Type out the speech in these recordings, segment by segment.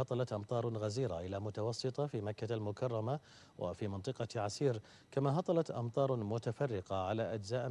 هطلت أمطار غزيرة إلى متوسطة في مكة المكرمة وفي منطقة عسير كما هطلت أمطار متفرقة على أجزاء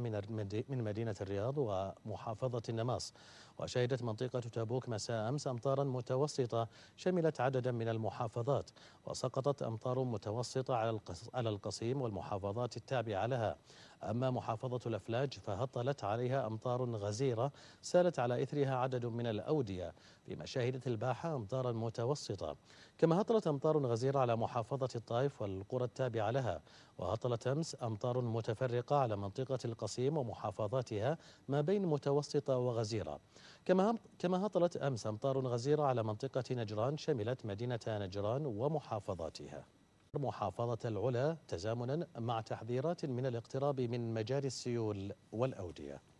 من مدينة الرياض ومحافظة النماص وشهدت منطقة تبوك مساء أمس أمطارا متوسطة شملت عددا من المحافظات وسقطت أمطار متوسطة على القصيم والمحافظات التابعة لها أما محافظة الأفلاج فهطلت عليها أمطار غزيرة سالت على إثرها عدد من الأودية فيما شهدت الباحة أمطارا متوسطة المتوسطة كما هطلت أمطار غزيرة على محافظة الطائف والقرى التابعة لها وهطلت أمس أمطار متفرقة على منطقة القصيم ومحافظاتها ما بين متوسطة وغزيرة كما كما هطلت أمس أمطار غزيرة على منطقة نجران شملت مدينة نجران ومحافظاتها محافظة العلا تزامنا مع تحذيرات من الاقتراب من مجاري السيول والأودية